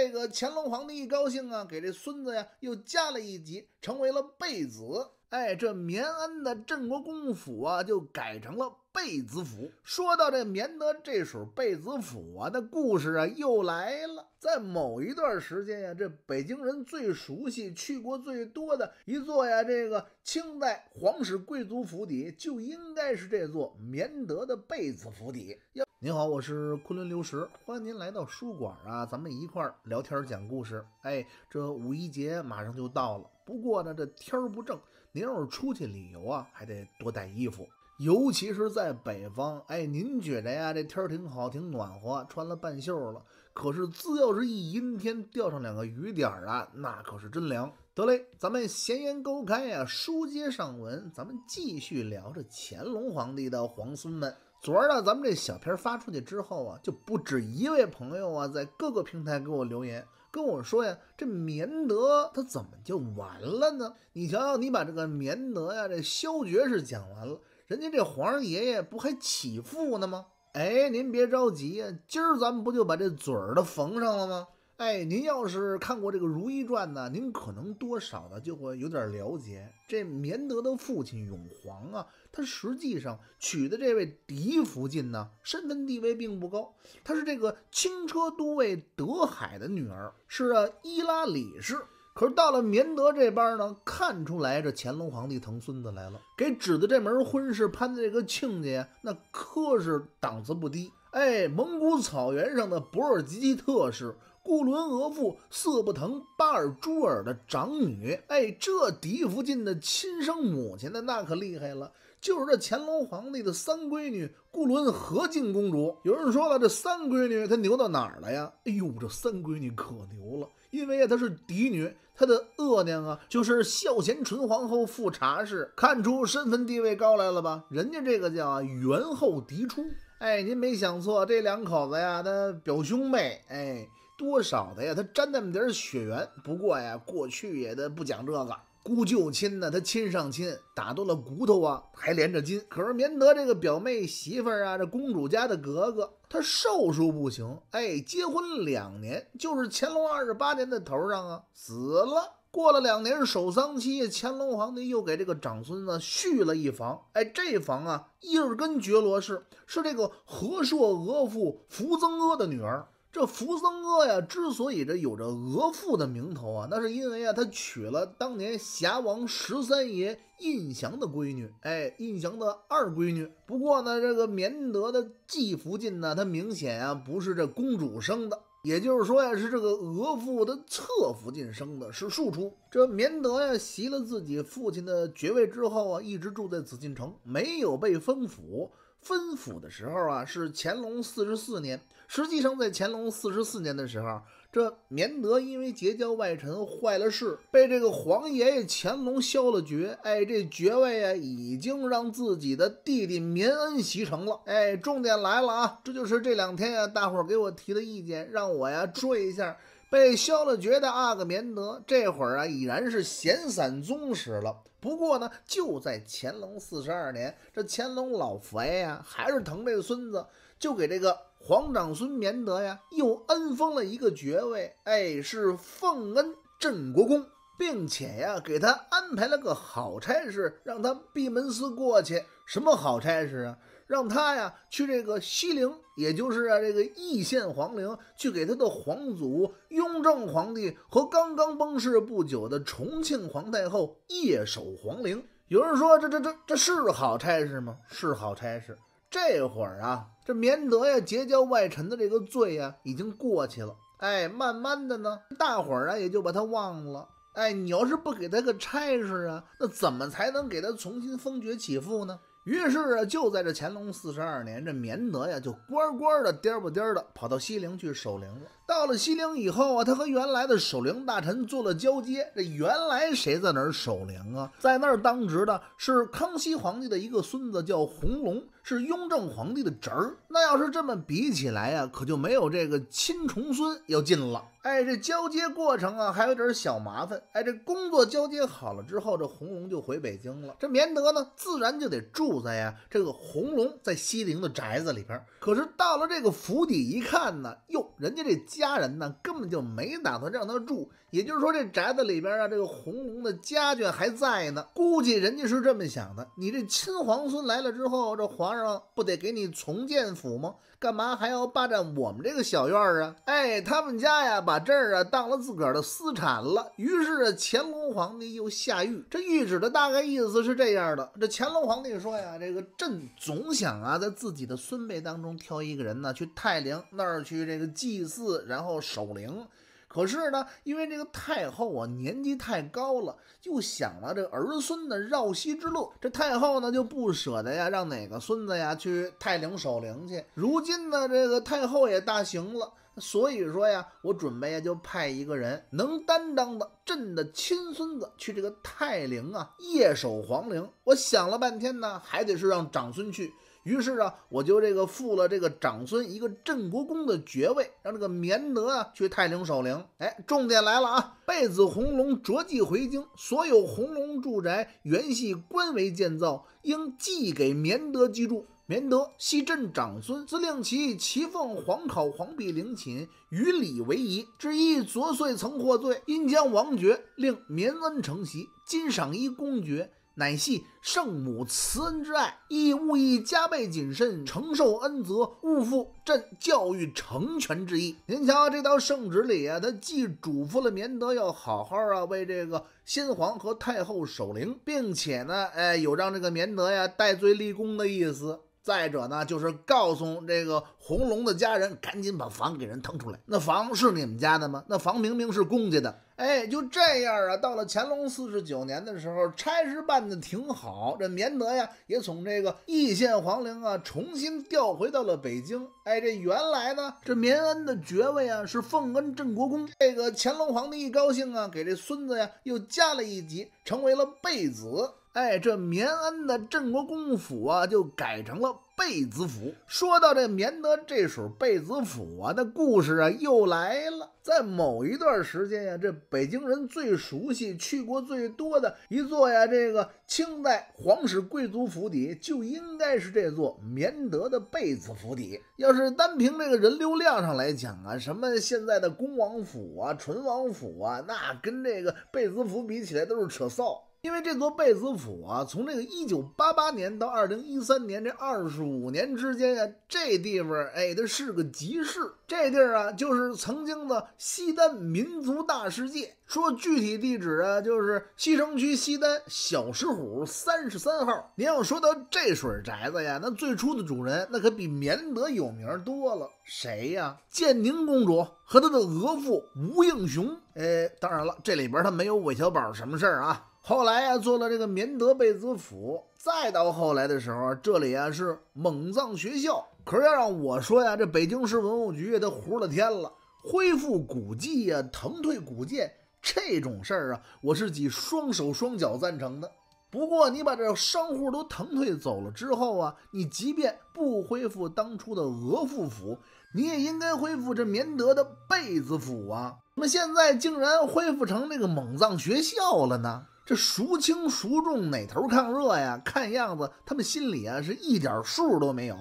这个乾隆皇帝一高兴啊，给这孙子呀又加了一级，成为了贝子。哎，这绵安的镇国公府啊，就改成了。贝子府，说到这，绵德这属贝子府啊，那故事啊又来了。在某一段时间呀，这北京人最熟悉、去过最多的一座呀，这个清代皇室贵族府邸，就应该是这座绵德的贝子府邸。哟，您好，我是昆仑刘石，欢迎您来到书馆啊，咱们一块儿聊天讲故事。哎，这五一节马上就到了，不过呢，这天儿不正，您要是出去旅游啊，还得多带衣服。尤其是在北方，哎，您觉得呀，这天儿挺好，挺暖和，穿了半袖了。可是，自要是一阴天，掉上两个雨点儿啊，那可是真凉。得嘞，咱们闲言勾开呀，书接上文，咱们继续聊这乾隆皇帝的皇孙们。昨儿呢，咱们这小片发出去之后啊，就不止一位朋友啊，在各个平台给我留言，跟我说呀，这绵德他怎么就完了呢？你瞧，瞧，你把这个绵德呀，这消绝是讲完了。人家这皇上爷爷不还起复呢吗？哎，您别着急呀，今儿咱们不就把这嘴儿都缝上了吗？哎，您要是看过这个《如懿传》呢，您可能多少呢就会有点了解。这绵德的父亲永璜啊，他实际上娶的这位嫡福晋呢，身份地位并不高，她是这个轻车都尉德海的女儿，是伊拉里氏。可是到了绵德这边呢，看出来这乾隆皇帝疼孙子来了，给指的这门婚事，攀的这个亲家那可是档次不低。哎，蒙古草原上的博尔济吉特氏，固伦额驸色不腾巴尔珠尔的长女。哎，这嫡福晋的亲生母亲呢，那可厉害了，就是这乾隆皇帝的三闺女固伦和敬公主。有人说了，这三闺女她牛到哪儿了呀？哎呦，这三闺女可牛了。因为呀，她是嫡女，她的额娘啊，就是孝贤纯皇后富察氏，看出身份地位高来了吧？人家这个叫元后嫡出，哎，您没想错，这两口子呀，他表兄妹，哎，多少的呀，他沾那么点血缘。不过呀，过去也的不讲这个。姑舅亲呢，他亲上亲，打断了骨头啊，还连着筋。可是绵德这个表妹媳妇啊，这公主家的格格，她寿数不行，哎，结婚两年，就是乾隆二十八年的头上啊死了。过了两年守丧期，乾隆皇帝又给这个长孙呢续了一房，哎，这房啊，伊尔根觉罗氏，是这个和硕额驸福增阿的女儿。这扶桑哥呀，之所以这有着额驸的名头啊，那是因为啊，他娶了当年侠王十三爷胤祥的闺女，哎，胤祥的二闺女。不过呢，这个绵德的继福晋呢，他明显啊不是这公主生的，也就是说呀，是这个额驸的侧福晋生的，是庶出。这绵德呀袭了自己父亲的爵位之后啊，一直住在紫禁城，没有被封府。分府的时候啊，是乾隆四十四年。实际上，在乾隆四十四年的时候，这绵德因为结交外臣坏了事，被这个皇爷爷乾隆削了爵。哎，这爵位啊，已经让自己的弟弟绵恩袭成了。哎，重点来了啊！这就是这两天啊，大伙给我提的意见，让我呀追一下被削了爵的阿哥绵德，这会儿啊已然是闲散宗室了。不过呢，就在乾隆四十二年，这乾隆老佛爷呀，还是疼这个孙子，就给这个皇长孙绵德呀，又恩封了一个爵位，哎，是奉恩镇国公，并且呀，给他安排了个好差事，让他闭门思过去。什么好差事啊？让他呀去这个西陵，也就是啊这个义县皇陵，去给他的皇祖雍正皇帝和刚刚崩逝不久的重庆皇太后夜守皇陵。有人说，这这这这是好差事吗？是好差事。这会儿啊，这绵德呀结交外臣的这个罪呀已经过去了。哎，慢慢的呢，大伙儿啊也就把他忘了。哎，你要是不给他个差事啊，那怎么才能给他重新封爵起复呢？于是啊，就在这乾隆四十二年，这绵德呀，就乖乖的颠不颠的跑到西陵去守灵了。到了西陵以后啊，他和原来的守陵大臣做了交接。这原来谁在哪儿守陵啊？在那儿当值的是康熙皇帝的一个孙子，叫弘隆，是雍正皇帝的侄儿。那要是这么比起来呀，可就没有这个亲重孙要近了。哎，这交接过程啊，还有点小麻烦。哎，这工作交接好了之后，这弘隆就回北京了。这绵德呢，自然就得住在呀这个弘隆在西陵的宅子里边。可是到了这个府邸一看呢，哟，人家这。家人呢根本就没打算让他住，也就是说这宅子里边啊，这个红龙的家眷还在呢。估计人家是这么想的：你这亲皇孙来了之后，这皇上不得给你重建府吗？干嘛还要霸占我们这个小院啊？哎，他们家呀，把这儿啊当了自个儿的私产了。于是乾隆皇帝又下谕，这谕旨的大概意思是这样的：这乾隆皇帝说呀，这个朕总想啊，在自己的孙辈当中挑一个人呢，去泰陵那儿去这个祭祀。然后守灵，可是呢，因为这个太后啊年纪太高了，就想了这儿孙的绕膝之路。这太后呢就不舍得呀，让哪个孙子呀去泰陵守灵去。如今呢，这个太后也大行了，所以说呀，我准备呀就派一个人能担当的，朕的亲孙子去这个泰陵啊夜守皇陵。我想了半天呢，还得是让长孙去。于是啊，我就这个附了这个长孙一个镇国公的爵位，让这个绵德啊去泰陵守陵。哎，重点来了啊！贝子红龙着祭回京，所有红龙住宅原系官为建造，应寄给绵德居住。绵德系镇长孙，自令其齐奉皇考皇帝陵寝，与礼为宜。至一昨岁曾获罪，因将王爵令绵恩承袭，今赏一公爵。乃系圣母慈恩之爱，亦务必加倍谨慎承受恩泽，勿负朕教育成全之意。您瞧，这道圣旨里啊，他既嘱咐了绵德要好好啊为这个先皇和太后守灵，并且呢，哎，有让这个绵德呀戴罪立功的意思。再者呢，就是告诉这个红龙的家人，赶紧把房给人腾出来。那房是你们家的吗？那房明明是公家的。哎，就这样啊。到了乾隆四十九年的时候，差事办的挺好。这绵德呀，也从这个义县皇陵啊，重新调回到了北京。哎，这原来呢，这绵恩的爵位啊是奉恩镇国公。这个乾隆皇帝一高兴啊，给这孙子呀，又加了一级，成为了贝子。哎，这绵安的镇国公府啊，就改成了贝子府。说到这绵德这属贝子府啊，那故事啊又来了。在某一段时间呀，这北京人最熟悉、去过最多的一座呀，这个清代皇室贵族府邸，就应该是这座绵德的贝子府邸。要是单凭这个人流量上来讲啊，什么现在的恭王府啊、醇王府啊，那跟这个贝子府比起来都是扯臊。因为这座贝子府啊，从这个一九八八年到二零一三年这二十五年之间呀，这地方哎，它是个集市。这地儿啊，就是曾经的西单民族大世界。说具体地址啊，就是西城区西单小石虎三十三号。您要说到这水宅子呀，那最初的主人那可比绵德有名多了。谁呀？建宁公主和她的额驸吴应熊。哎，当然了，这里边他没有韦小宝什么事儿啊。后来呀，做了这个绵德贝子府，再到后来的时候，这里啊是蒙藏学校。可是要让我说呀，这北京市文物局也得了天了。恢复古迹呀，腾退古建这种事儿啊，我是举双手双脚赞成的。不过你把这商户都腾退走了之后啊，你即便不恢复当初的额驸府，你也应该恢复这绵德的贝子府啊。怎么现在竟然恢复成那个蒙藏学校了呢？这孰轻孰重，哪头抗热呀？看样子他们心里啊是一点数都没有。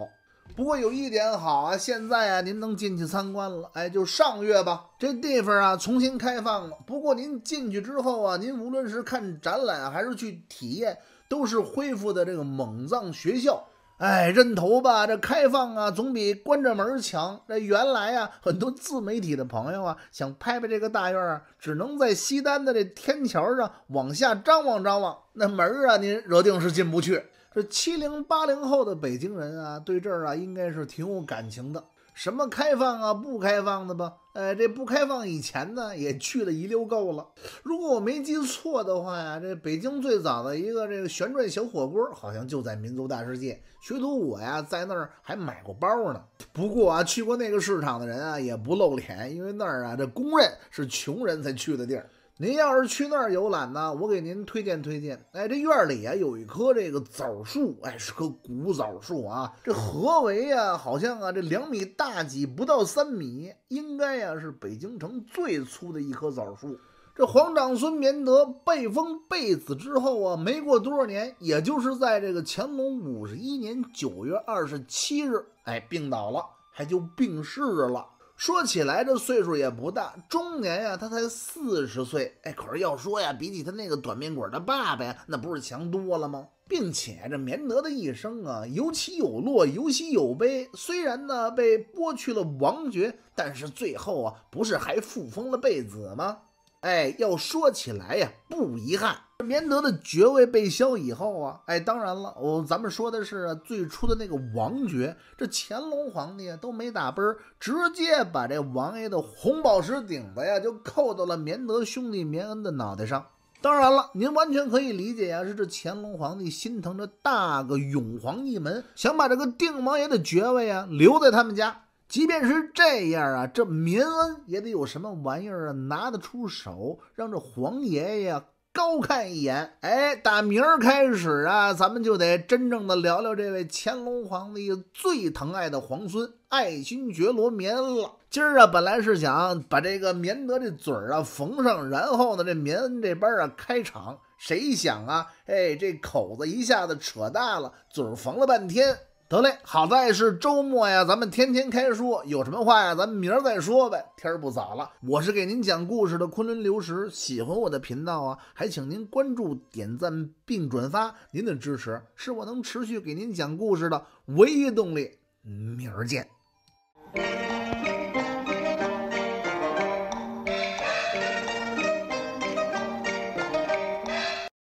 不过有一点好啊，现在啊您能进去参观了。哎，就上月吧，这地方啊重新开放了。不过您进去之后啊，您无论是看展览还是去体验，都是恢复的这个蒙藏学校。哎，认头吧，这开放啊，总比关着门强。那原来啊，很多自媒体的朋友啊，想拍拍这个大院儿，只能在西单的这天桥上往下张望张望。那门儿啊，您惹定是进不去。这七零八零后的北京人啊，对这儿啊，应该是挺有感情的。什么开放啊，不开放的吧？呃，这不开放以前呢，也去了一溜够了。如果我没记错的话呀，这北京最早的一个这个旋转小火锅，好像就在民族大世界。学徒我呀，在那儿还买过包呢。不过啊，去过那个市场的人啊，也不露脸，因为那儿啊，这公认是穷人才去的地儿。您要是去那儿游览呢，我给您推荐推荐。哎，这院里啊有一棵这个枣树，哎，是棵古枣树啊。这何为呀？好像啊这两米大几，不到三米，应该呀是北京城最粗的一棵枣树。这皇长孙绵德被封被子之后啊，没过多少年，也就是在这个乾隆五十一年九月二十七日，哎，病倒了，还就病逝了。说起来，这岁数也不大，中年呀，他才四十岁。哎，可是要说呀，比起他那个短命鬼的爸爸呀，那不是强多了吗？并且这绵德的一生啊，有起有落，有喜有悲。虽然呢，被剥去了王爵，但是最后啊，不是还复封了贝子吗？哎，要说起来呀，不遗憾。绵德的爵位被削以后啊，哎，当然了，我咱们说的是最初的那个王爵。这乾隆皇帝啊都没打奔儿，直接把这王爷的红宝石顶子呀，就扣到了绵德兄弟绵恩的脑袋上。当然了，您完全可以理解呀，是这乾隆皇帝心疼这大个永皇一门，想把这个定王爷的爵位啊留在他们家。即便是这样啊，这民恩也得有什么玩意儿啊拿得出手，让这皇爷爷高看一眼。哎，打明儿开始啊，咱们就得真正的聊聊这位乾隆皇帝最疼爱的皇孙爱新觉罗绵恩了。今儿啊，本来是想把这个绵德这嘴儿啊缝上，然后呢，这绵恩这边啊开场。谁想啊，哎，这口子一下子扯大了，嘴缝了半天。得嘞，好在是周末呀，咱们天天开说，有什么话呀，咱们明儿再说呗。天儿不早了，我是给您讲故事的昆仑流石，喜欢我的频道啊，还请您关注、点赞并转发，您的支持是我能持续给您讲故事的唯一动力。明儿见。